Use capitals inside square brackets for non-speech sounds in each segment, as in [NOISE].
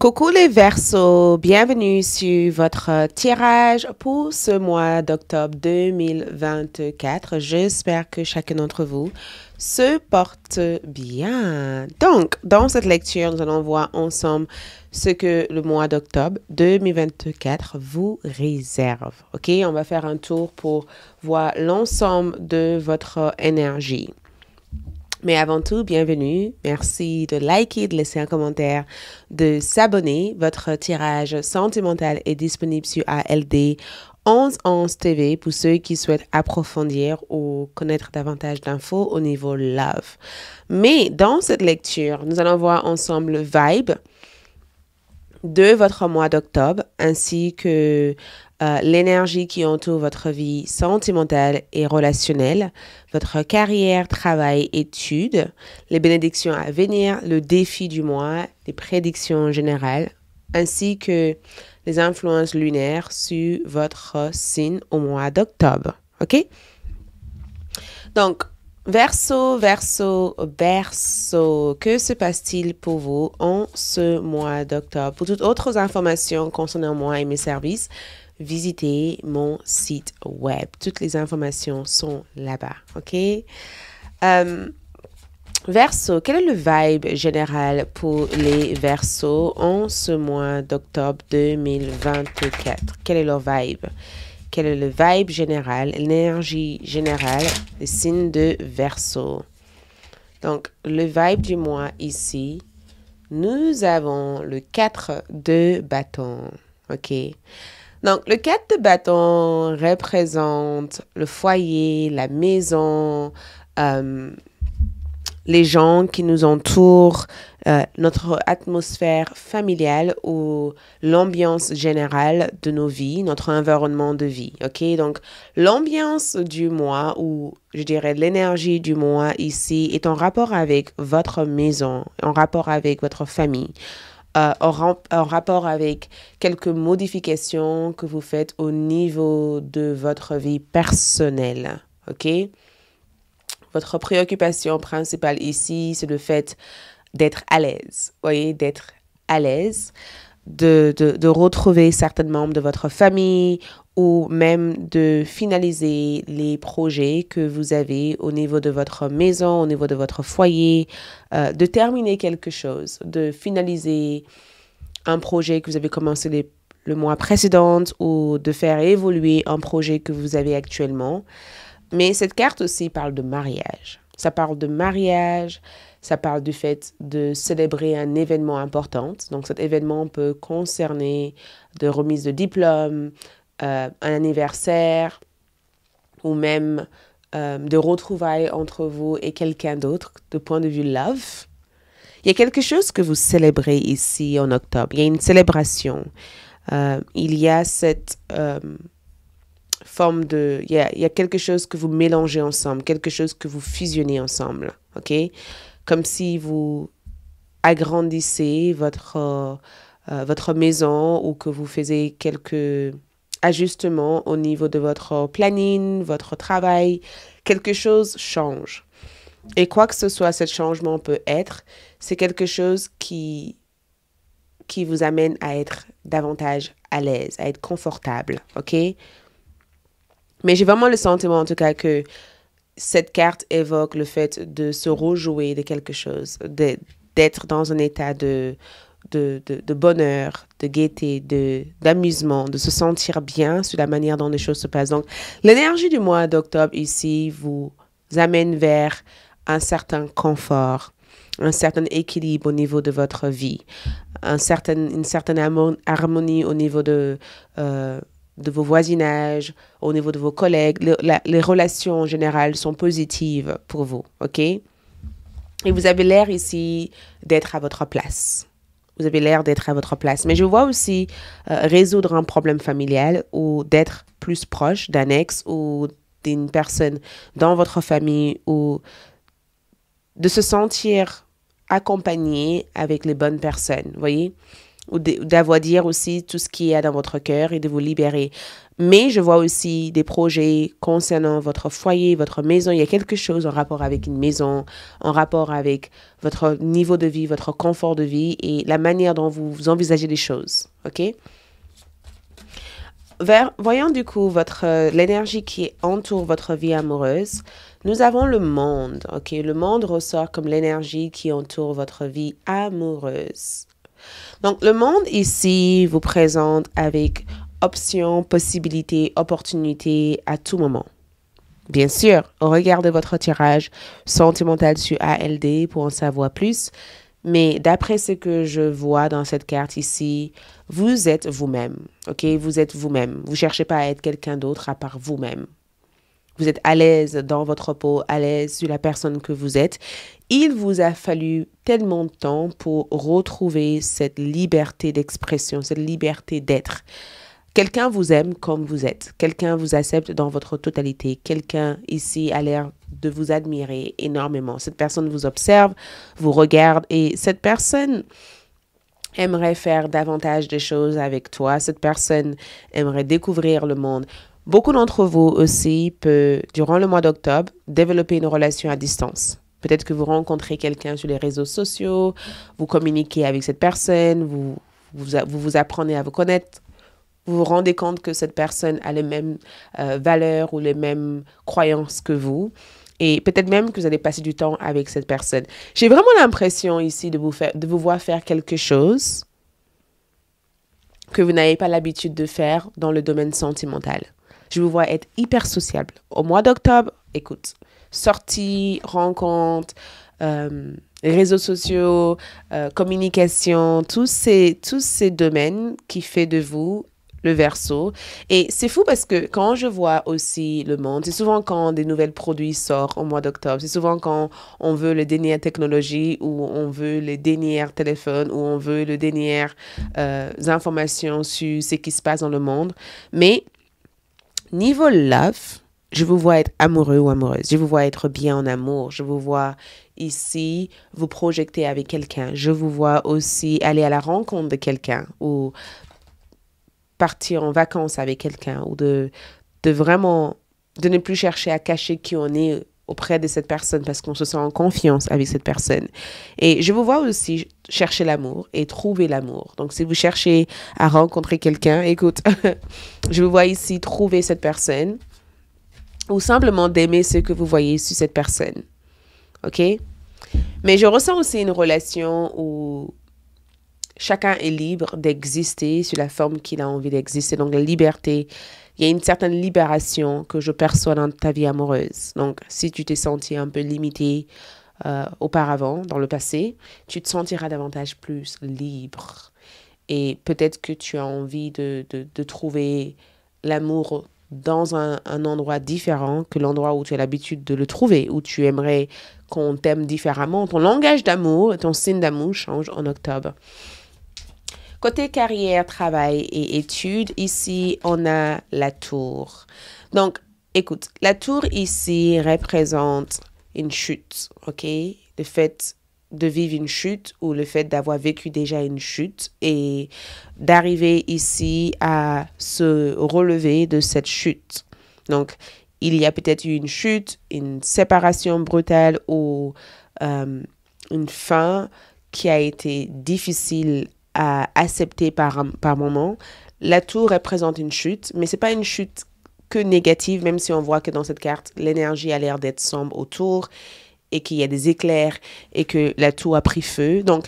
Coucou les Verseaux, bienvenue sur votre tirage pour ce mois d'octobre 2024. J'espère que chacun d'entre vous se porte bien. Donc, dans cette lecture, nous allons voir ensemble ce que le mois d'octobre 2024 vous réserve. OK, on va faire un tour pour voir l'ensemble de votre énergie. Mais avant tout, bienvenue. Merci de liker, de laisser un commentaire, de s'abonner. Votre tirage sentimental est disponible sur ALD 1111 TV pour ceux qui souhaitent approfondir ou connaître davantage d'infos au niveau love. Mais dans cette lecture, nous allons voir ensemble le vibe de votre mois d'octobre ainsi que euh, l'énergie qui entoure votre vie sentimentale et relationnelle, votre carrière, travail, études, les bénédictions à venir, le défi du mois, les prédictions générales, ainsi que les influences lunaires sur votre signe au mois d'octobre. OK? Donc, Verso, verso, verso, que se passe-t-il pour vous en ce mois d'octobre Pour toutes autres informations concernant moi et mes services, visiter mon site web. Toutes les informations sont là-bas, ok? Euh, Verso, quel est le vibe général pour les Verseaux en ce mois d'octobre 2024? Quel est leur vibe? Quel est le vibe général, l'énergie générale des signes de Verso Donc, le vibe du mois ici, nous avons le 4 de bâton. OK? Donc, le 4 de bâton représente le foyer, la maison, euh, les gens qui nous entourent, euh, notre atmosphère familiale ou l'ambiance générale de nos vies, notre environnement de vie. OK? Donc, l'ambiance du mois ou je dirais l'énergie du mois ici est en rapport avec votre maison, en rapport avec votre famille, euh, en, rapport avec quelques modifications que vous faites au niveau de votre vie personnelle. OK? Votre préoccupation principale ici, c'est le fait d'être à l'aise. voyez, d'être à l'aise, de, de, de, retrouver certains membres de votre famille ou même de finaliser les projets que vous avez au niveau de votre maison, au niveau de votre foyer, euh, de terminer quelque chose, de finaliser un projet que vous avez commencé le mois précédent ou de faire évoluer un projet que vous avez actuellement. Mais cette carte aussi parle de mariage. Ça parle de mariage, ça parle du fait de célébrer un événement important. Donc cet événement peut concerner de remise de diplôme, euh, un anniversaire ou même euh, de retrouvailles entre vous et quelqu'un d'autre de point de vue love. Il y a quelque chose que vous célébrez ici en octobre. Il y a une célébration. Euh, il y a cette forme de... Il y a, quelque chose que vous mélangez ensemble, quelque chose que vous fusionnez ensemble. OK? Comme si vous agrandissez votre, votre maison ou que vous faisiez quelques ajustement au niveau de votre planning, votre travail, quelque chose change. Et quoi que ce soit ce changement peut être, c'est quelque chose qui, qui vous amène à être davantage à l'aise, à être confortable, ok Mais j'ai vraiment le sentiment en tout cas que cette carte évoque le fait de se rejouer de quelque chose, d'être dans un état de de, bonheur, de gaieté, de, d'amusement, de se sentir bien sur la manière dont les choses se passent. Donc, l'énergie du mois d'octobre ici vous amène vers un certain confort, un certain équilibre au niveau de votre vie, certain, une certaine harmonie au niveau euh, de, vos voisinages, au niveau de vos collègues. les relations en général sont positives pour vous, OK? Et vous avez l'air ici d'être à votre place vous avez l'air d'être à votre place. Mais je vois aussi euh, résoudre un problème familial ou d'être plus proche d'un ex ou d'une personne dans votre famille ou de se sentir accompagné avec les bonnes personnes, voyez ou d'avoir dire aussi tout ce qui est dans votre cœur et de vous libérer. Mais je vois aussi des projets concernant votre foyer, votre maison. Il y a quelque chose en rapport avec une maison, en rapport avec votre niveau de vie, votre confort de vie et la manière dont vous envisagez les choses. OK? voyons du coup votre euh, l'énergie qui entoure votre vie amoureuse. Nous avons le monde, ok. Le monde ressort comme l'énergie qui entoure votre vie amoureuse. Donc, le monde ici vous présente avec options, possibilités, opportunités à tout moment. Bien sûr, regardez votre tirage sentimental sur ALD pour en savoir plus, mais d'après ce que je vois dans cette carte ici, vous êtes vous-même, ok? Vous êtes vous-même. Vous cherchez pas à être quelqu'un d'autre à part vous-même vous êtes à l'aise dans votre peau, à l'aise sur la personne que vous êtes. Il vous a fallu tellement de temps pour retrouver cette liberté d'expression, cette liberté d'être. Quelqu'un vous aime comme vous êtes, quelqu'un vous accepte dans votre totalité, quelqu'un ici a l'air de vous admirer énormément. Cette personne vous observe, vous regarde et cette personne aimerait faire davantage de choses avec toi, cette personne aimerait découvrir le monde. Beaucoup d'entre vous aussi peuvent, durant le mois d'octobre, développer une relation à distance. Peut-être que vous rencontrez quelqu'un sur les réseaux sociaux, vous communiquez avec cette personne, vous vous, apprenez à vous connaître, vous vous rendez compte que cette personne a les mêmes euh, valeurs ou les mêmes croyances que vous. Et peut-être même que vous allez passer du temps avec cette personne. J'ai vraiment l'impression ici de vous, faire, de vous voir faire quelque chose que vous n'avez pas l'habitude de faire dans le domaine sentimental. Je vous vois être hyper sociable. Au mois d'octobre, écoute, sorties, rencontres, euh, réseaux sociaux, euh, communication, tous ces, tous ces domaines qui fait de vous le verso. Et c'est fou parce que quand je vois aussi le monde, c'est souvent quand des nouveaux produits sortent au mois d'octobre, c'est souvent quand on veut les dernières technologies ou on veut les dernières téléphones ou on veut les dernières euh, informations sur ce qui se passe dans le monde. Mais niveau love, je vous vois être amoureux ou amoureuse, je vous vois être bien en amour, je vous vois ici vous projeter avec quelqu'un, je vous vois aussi aller à la rencontre de quelqu'un ou partir en vacances avec quelqu'un ou de, de vraiment de ne plus chercher à cacher qui on est auprès de cette personne parce qu'on se sent en confiance avec cette personne. Et je vous vois aussi chercher l'amour et trouver l'amour. Donc si vous cherchez à rencontrer quelqu'un, écoute, [LAUGHS] je vous vois ici trouver cette personne ou simplement d'aimer ce que vous voyez sur cette personne. OK? Mais je ressens aussi une relation où chacun est libre d'exister sur la forme qu'il a envie d'exister. Donc la liberté il y a une certaine libération que je perçois dans ta vie amoureuse. Donc, si tu t'es senti un peu limité euh, auparavant, dans le passé, tu te sentiras davantage plus libre. Et peut-être que tu as envie de, trouver l'amour dans un, un, endroit différent que l'endroit où tu as l'habitude de le trouver, où tu aimerais qu'on t'aime différemment. Ton langage d'amour, ton signe d'amour change en octobre. Côté carrière, travail et études, ici, on a la tour. Donc, écoute, la tour ici représente une chute, ok? Le fait de vivre une chute ou le fait d'avoir vécu déjà une chute et d'arriver ici à se relever de cette chute. Donc, il y a peut-être eu une chute, une séparation brutale ou euh, une fin qui a été difficile à accepter par, par moment. La tour représente une chute, mais ce n'est pas une chute que négative, même si on voit que dans cette carte, l'énergie a l'air d'être sombre autour et qu'il y a des éclairs et que la tour a pris feu. Donc,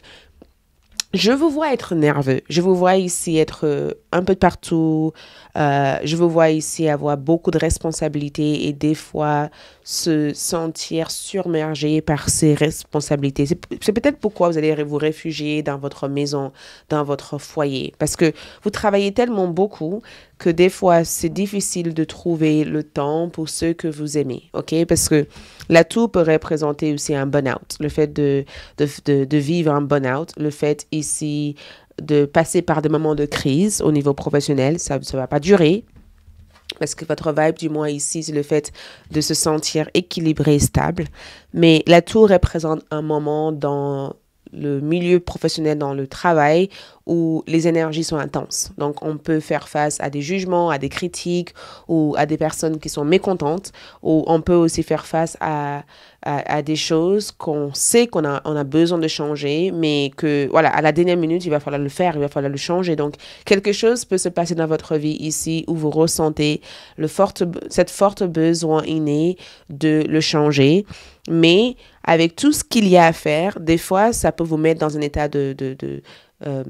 je vous vois être nerveux. Je vous vois ici être euh, un peu partout. Euh, je vous vois ici avoir beaucoup de responsabilités et des fois se sentir surmergé par ses responsabilités. C'est peut-être pourquoi vous allez vous réfugier dans votre maison, dans votre foyer, parce que vous travaillez tellement beaucoup que des fois, c'est difficile de trouver le temps pour ceux que vous aimez, OK? Parce que la l'atout peut représenter aussi un burn-out, le fait de, de vivre un burn-out, le fait ici de passer par des moments de crise au niveau professionnel, ça ne va pas durer, parce que votre vibe, du moins ici, c'est le fait de se sentir équilibré, stable. Mais la tour représente un moment dans le milieu professionnel, dans le travail, où les énergies sont intenses. Donc, on peut faire face à des jugements, à des critiques ou à des personnes qui sont mécontentes. Ou on peut aussi faire face à, à, des choses qu'on sait qu'on a, a besoin de changer, mais que, voilà, à la dernière minute, il va falloir le faire, il va falloir le changer. Donc, quelque chose peut se passer dans votre vie ici où vous ressentez le forte, cette forte besoin inné de le changer. Mais avec tout ce qu'il y a à faire, des fois, ça peut vous mettre dans un état de, de, euh,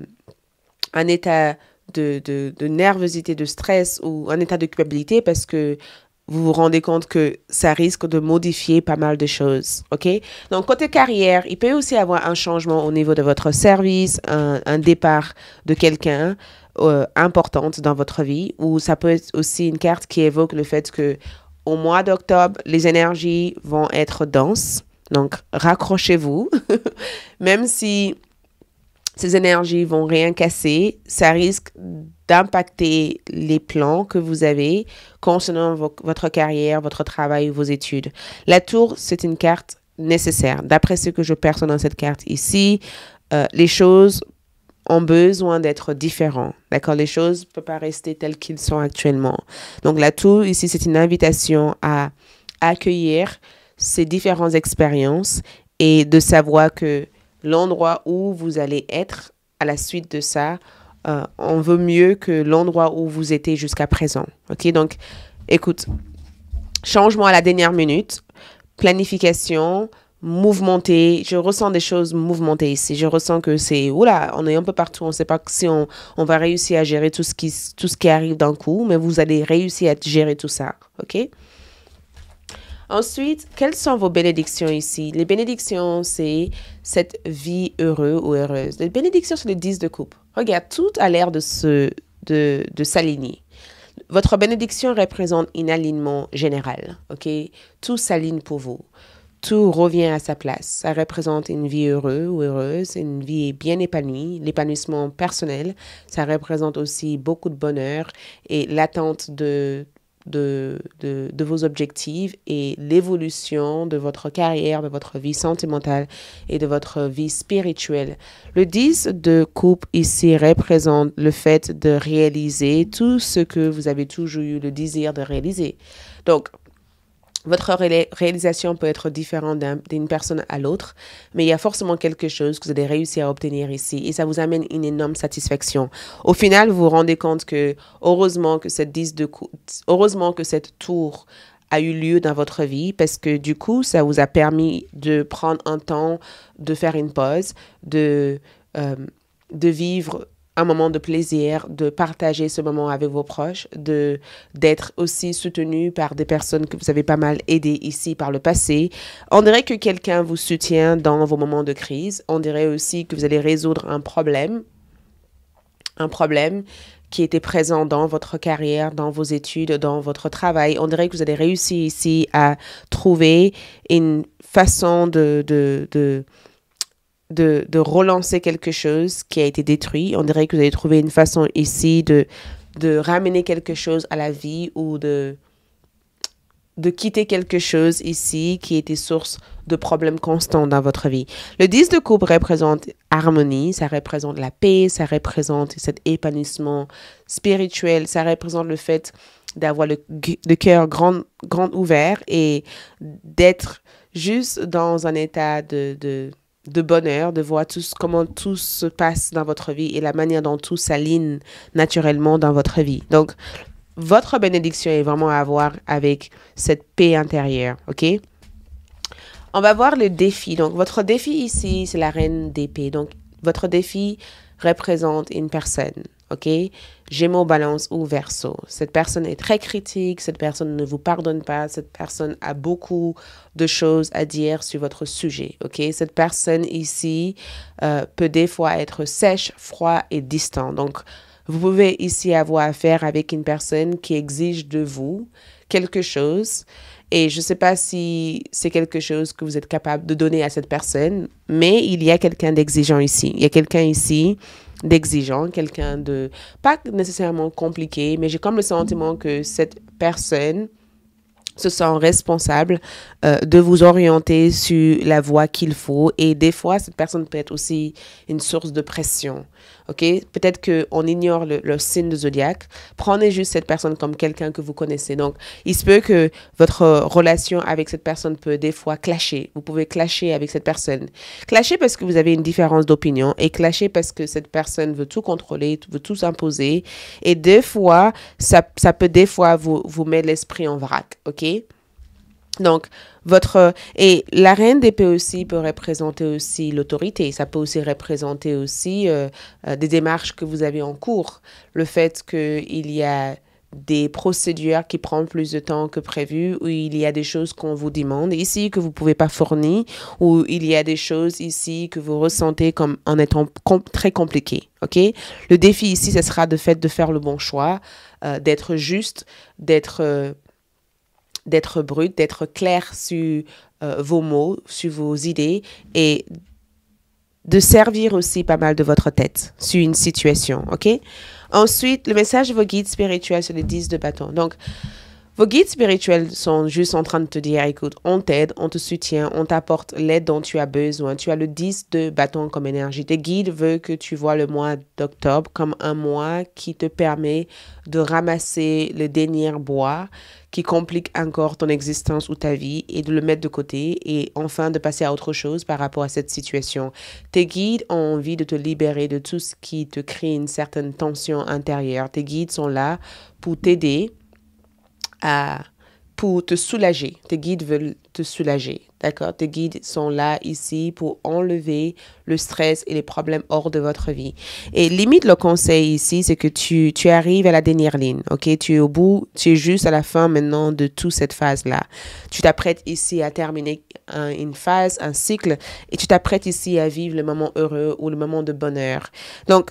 un état de, de, nervosité, de stress ou un état de culpabilité parce que vous vous rendez compte que ça risque de modifier pas mal de choses, ok? Donc, côté carrière, il peut aussi avoir un changement au niveau de votre service, un, départ de quelqu'un important euh, importante dans votre vie ou ça peut être aussi une carte qui évoque le fait que au mois d'octobre, les énergies vont être denses. Donc, raccrochez-vous, [LAUGHS] même si ces énergies vont rien casser, ça risque d'impacter les plans que vous avez concernant votre carrière, votre travail, vos études. La tour, c'est une carte nécessaire. D'après ce que je perçois dans cette carte ici, euh, les choses ont besoin d'être différentes. D'accord Les choses ne peuvent pas rester telles qu'elles sont actuellement. Donc la tour, ici, c'est une invitation à accueillir ces différentes expériences et de savoir que l'endroit où vous allez être à la suite de ça, euh, on veut mieux que l'endroit où vous étiez jusqu'à présent. OK? Donc, écoute, changement à la dernière minute, planification, mouvementé. Je ressens des choses mouvementées ici. Je ressens que c'est, oula, on est un peu partout. On ne sait pas si on, va réussir à gérer tout ce qui, tout ce qui arrive d'un coup, mais vous allez réussir à gérer tout ça. OK? Ensuite, quelles sont vos bénédictions ici? Les bénédictions, c'est cette vie heureuse ou heureuse. Les bénédictions, sur les 10 de coupe. Regarde, tout a l'air de se, de, de s'aligner. Votre bénédiction représente un alignement général, ok? Tout s'aligne pour vous. Tout revient à sa place. Ça représente une vie heureuse ou heureuse, une vie bien épanouie, l'épanouissement personnel. Ça représente aussi beaucoup de bonheur et l'attente de de, de, vos objectifs et l'évolution de votre carrière, de votre vie sentimentale et de votre vie spirituelle. Le 10 de coupe ici représente le fait de réaliser tout ce que vous avez toujours eu le désir de réaliser. Donc, votre réalisation peut être différente d'une personne à l'autre, mais il y a forcément quelque chose que vous avez réussi à obtenir ici et ça vous amène une énorme satisfaction. Au final, vous vous rendez compte que heureusement que cette 10 de heureusement que cette tour a eu lieu dans votre vie parce que du coup, ça vous a permis de prendre un temps, de faire une pause, de, euh, de vivre un moment de plaisir, de partager ce moment avec vos proches, de d'être aussi soutenu par des personnes que vous avez pas mal aidées ici par le passé. On dirait que quelqu'un vous soutient dans vos moments de crise. On dirait aussi que vous allez résoudre un problème, un problème qui était présent dans votre carrière, dans vos études, dans votre travail. On dirait que vous allez réussir ici à trouver une façon de, de de, relancer quelque chose qui a été détruit. On dirait que vous avez trouvé une façon ici de, de ramener quelque chose à la vie ou de, de quitter quelque chose ici qui était source de problèmes constants dans votre vie. Le 10 de coupe représente harmonie, ça représente la paix, ça représente cet épanouissement spirituel, ça représente le fait d'avoir le, le cœur grand, ouvert et d'être juste dans un état de de bonheur de voir tous, comment tout se passe dans votre vie et la manière dont tout s'aligne naturellement dans votre vie. Donc, votre bénédiction est vraiment à voir avec cette paix intérieure, ok? On va voir le défi. Donc, votre défi ici, c'est la reine d'épée. Donc, votre défi représente une personne, ok? Gémeaux, balance ou verso. Cette personne est très critique, cette personne ne vous pardonne pas, cette personne a beaucoup de choses à dire sur votre sujet. Ok, cette personne ici euh, peut des fois être sèche, froid et distant. Donc, vous pouvez ici avoir affaire avec une personne qui exige de vous quelque chose. Et je ne sais pas si c'est quelque chose que vous êtes capable de donner à cette personne, mais il y a quelqu'un d'exigeant ici. Il y a quelqu'un ici d'exigeant, quelqu'un de pas nécessairement compliqué, mais j'ai comme le sentiment que cette personne se sent responsable euh, de vous orienter sur la voie qu'il faut. Et des fois, cette personne peut être aussi une source de pression. OK Peut-être qu'on ignore le, signe de zodiaque. Prenez juste cette personne comme quelqu'un que vous connaissez. Donc, il se peut que votre relation avec cette personne peut des fois clasher. Vous pouvez clasher avec cette personne. Clasher parce que vous avez une différence d'opinion et clasher parce que cette personne veut tout contrôler, veut tout imposer. Et des fois, ça, peut des fois vous, vous mettre l'esprit en vrac. OK donc, votre euh, et la reine d'épée aussi peut représenter aussi l'autorité. Ça peut aussi représenter aussi euh, euh, des démarches que vous avez en cours. Le fait qu'il y a des procédures qui prennent plus de temps que prévu, où il y a des choses qu'on vous demande ici que vous ne pouvez pas fournir, ou il y a des choses ici que vous ressentez comme en étant très compliquées. OK? Le défi ici, ce sera de fait de faire le bon choix, d'être juste, d'être d'être brut, d'être clair sur euh, vos mots, sur vos idées et de servir aussi pas mal de votre tête sur une situation, ok Ensuite, le message de vos guides spirituels sur les 10 de bâton. Donc, vos guides spirituels sont juste en train de te dire, écoute, on t'aide, on te soutient, on t'apporte l'aide dont tu as besoin. Tu as le 10 de bâton comme énergie. Tes guides veulent que tu vois le mois d'octobre comme un mois qui te permet de ramasser le dernier bois qui complique encore ton existence ou ta vie et de le mettre de côté et enfin de passer à autre chose par rapport à cette situation. Tes guides ont envie de te libérer de tout ce qui te crée une certaine tension intérieure. Tes guides sont là pour t'aider à, pour te soulager. Tes guides veulent te soulager, d'accord Tes guides sont là, ici, pour enlever le stress et les problèmes hors de votre vie. Et limite, le conseil ici, c'est que tu, tu arrives à la dernière ligne, ok Tu es au bout, tu es juste à la fin maintenant de toute cette phase-là. Tu t'apprêtes ici à terminer une phase, un cycle, et tu t'apprêtes ici à vivre le moment heureux ou le moment de bonheur. Donc,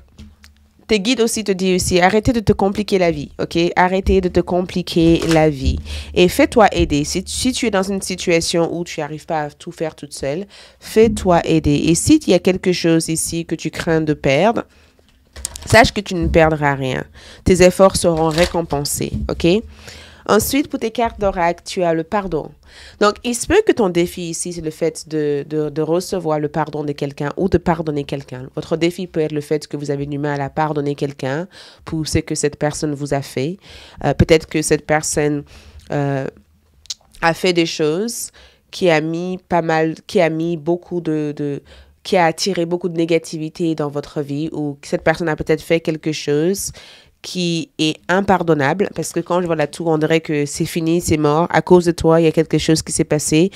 tes guides aussi te disent aussi, arrêtez de te compliquer la vie, ok? Arrêtez de te compliquer la vie. Et fais-toi aider. Si, si, tu es dans une situation où tu n'arrives pas à tout faire toute seule, fais-toi aider. Et s'il y a quelque chose ici que tu crains de perdre, sache que tu ne perdras rien. Tes efforts seront récompensés, ok? Ensuite, pour tes cartes d'oracle, tu as le pardon. Donc, il se peut que ton défi ici, c'est le fait de, de, recevoir le pardon de quelqu'un ou de pardonner quelqu'un. Votre défi peut être le fait que vous avez du mal à pardonner quelqu'un pour ce que cette personne vous a fait. Euh, peut-être que cette personne euh, a fait des choses qui a mis pas mal, qui a mis beaucoup de, de qui a attiré beaucoup de négativité dans votre vie ou que cette personne a peut-être fait quelque chose qui est impardonnable parce que quand je vois la tour, on dirait que c'est fini, c'est mort. À cause de toi, il y a quelque chose qui s'est passé.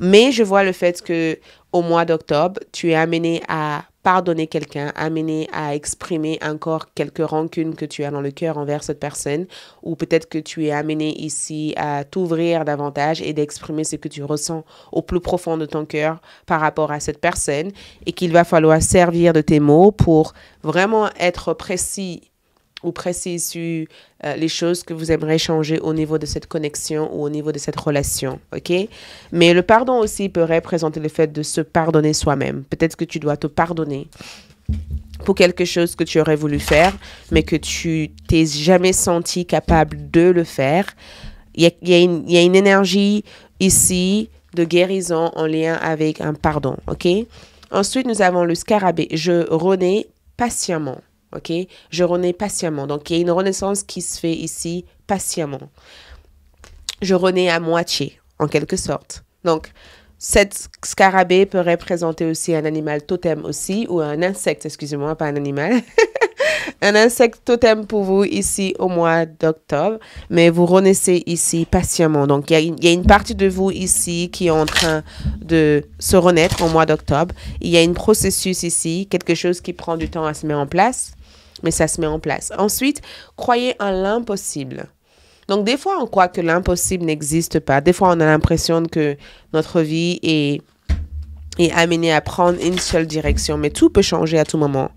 Mais je vois le fait que au mois d'octobre, tu es amené à pardonner quelqu'un, amené à exprimer encore quelques rancunes que tu as dans le cœur envers cette personne, ou peut-être que tu es amené ici à t'ouvrir davantage et d'exprimer ce que tu ressens au plus profond de ton cœur par rapport à cette personne, et qu'il va falloir servir de tes mots pour vraiment être précis ou pressez sur euh, les choses que vous aimeriez changer au niveau de cette connexion ou au niveau de cette relation, ok? Mais le pardon aussi peut représenter le fait de se pardonner soi-même. Peut-être que tu dois te pardonner pour quelque chose que tu aurais voulu faire, mais que tu t'es jamais senti capable de le faire. Il y a, une énergie ici de guérison en lien avec un pardon, ok? Ensuite, nous avons le scarabée. Je renais patiemment. OK? Je renais patiemment. Donc, il y a une renaissance qui se fait ici patiemment. Je renais à moitié, en quelque sorte. Donc, cette scarabée peut représenter aussi un animal totem aussi, ou un insecte, excusez-moi, pas un animal. [LAUGHS] un insecte totem pour vous ici au mois d'octobre, mais vous renaissez ici patiemment. Donc, il y, y, a une partie de vous ici qui est en train de se renaître au mois d'octobre. Il y a un processus ici, quelque chose qui prend du temps à se mettre en place mais ça se met en place. Ensuite, croyez en l'impossible. Donc des fois, on croit que l'impossible n'existe pas. Des fois, on a l'impression que notre vie est est à prendre une seule direction, mais tout peut changer à tout moment.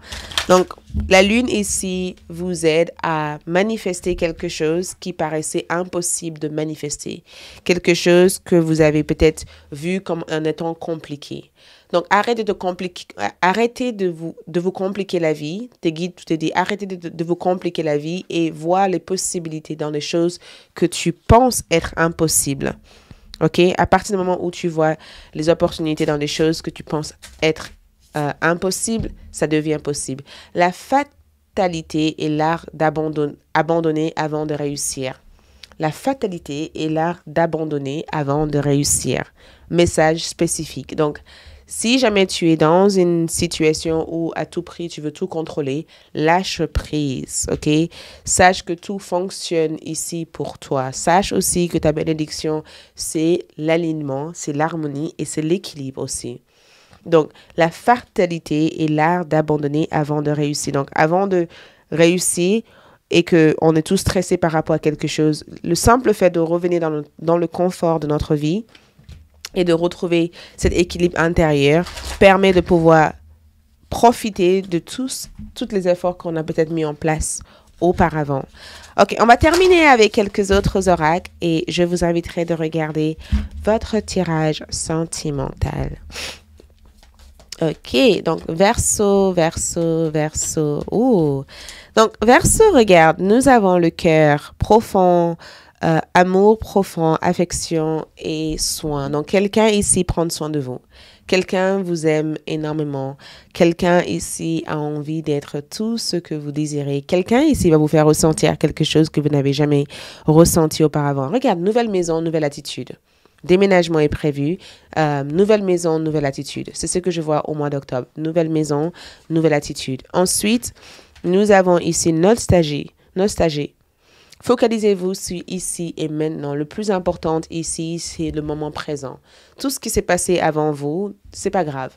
Donc, la lune ici vous aide à manifester quelque chose qui paraissait impossible de manifester, quelque chose que vous avez peut-être vu comme en étant compliqué. Donc, arrêtez de, compliquer, arrêtez de, vous, de vous compliquer la vie. Tes guides te disent, arrêtez de, vous compliquer la vie et vois les possibilités dans les choses que tu penses être impossibles. OK? À partir du moment où tu vois les opportunités dans des choses que tu penses être euh, impossibles, ça devient possible. La fatalité est l'art d'abandonner avant de réussir. La fatalité est l'art d'abandonner avant de réussir. Message spécifique. Donc, si jamais tu es dans une situation où à tout prix tu veux tout contrôler, lâche prise, ok? Sache que tout fonctionne ici pour toi. Sache aussi que ta bénédiction, c'est l'alignement, c'est l'harmonie et c'est l'équilibre aussi. Donc, la fatalité est l'art d'abandonner avant de réussir. Donc, avant de réussir et qu'on est tous stressés par rapport à quelque chose, le simple fait de revenir dans le, dans le confort de notre vie, et de retrouver cet équilibre intérieur permet de pouvoir profiter de tous, toutes les efforts qu'on a peut-être mis en place auparavant. Ok, on va terminer avec quelques autres oracles et je vous inviterai de regarder votre tirage sentimental. Ok, donc verso, verso, verso. Ouh. Donc verso, regarde, nous avons le cœur profond, euh, amour profond, affection et soin. Donc quelqu'un ici prend soin de vous. Quelqu'un vous aime énormément. Quelqu'un ici a envie d'être tout ce que vous désirez. Quelqu'un ici va vous faire ressentir quelque chose que vous n'avez jamais ressenti auparavant. Regarde, nouvelle maison, nouvelle attitude. Déménagement est prévu. Euh, nouvelle maison, nouvelle attitude. C'est ce que je vois au mois d'octobre. Nouvelle maison, nouvelle attitude. Ensuite, nous avons ici notre stagiaire. Nostalgie. Focalisez-vous sur ici et maintenant. Le plus important ici, c'est le moment présent. Tout ce qui s'est passé avant vous, c'est pas grave.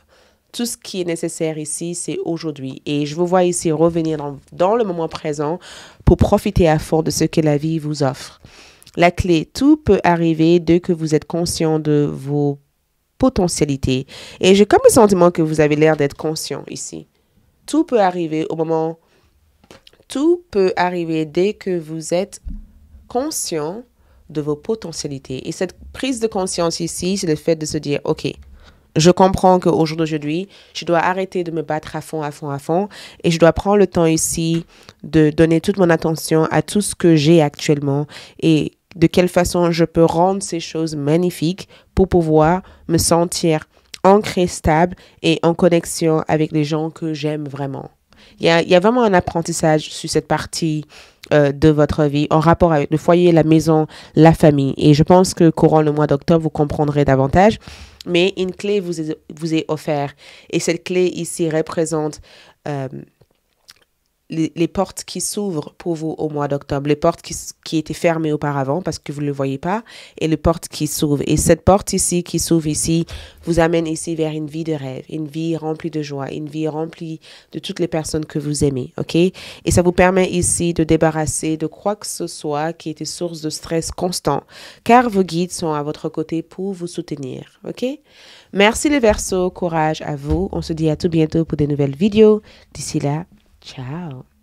Tout ce qui est nécessaire ici, c'est aujourd'hui. Et je vous vois ici revenir dans, dans le moment présent pour profiter à fond de ce que la vie vous offre. La clé, tout peut arriver dès que vous êtes conscient de vos potentialités. Et j'ai comme le sentiment que vous avez l'air d'être conscient ici. Tout peut arriver au moment tout peut arriver dès que vous êtes conscient de vos potentialités. Et cette prise de conscience ici, c'est le fait de se dire, OK, je comprends qu'aujourd'hui, je dois arrêter de me battre à fond, à fond, à fond, et je dois prendre le temps ici de donner toute mon attention à tout ce que j'ai actuellement et de quelle façon je peux rendre ces choses magnifiques pour pouvoir me sentir ancré, stable et en connexion avec les gens que j'aime vraiment. Il y a, vraiment un apprentissage sur cette partie euh, de votre vie en rapport avec le foyer, la maison, la famille. Et je pense que courant le mois d'octobre, vous comprendrez davantage. Mais une clé vous est, vous est offerte. Et cette clé ici représente... Euh, les, portes qui s'ouvrent pour vous au mois d'octobre, les portes qui, étaient fermées auparavant parce que vous ne le voyez pas, et les portes qui s'ouvrent. Et cette porte ici, qui s'ouvre ici, vous amène ici vers une vie de rêve, une vie remplie de joie, une vie remplie de toutes les personnes que vous aimez, ok? Et ça vous permet ici de débarrasser de quoi que ce soit qui était source de stress constant, car vos guides sont à votre côté pour vous soutenir, ok? Merci les Verseaux, courage à vous. On se dit à tout bientôt pour de nouvelles vidéos. D'ici là, Ciao.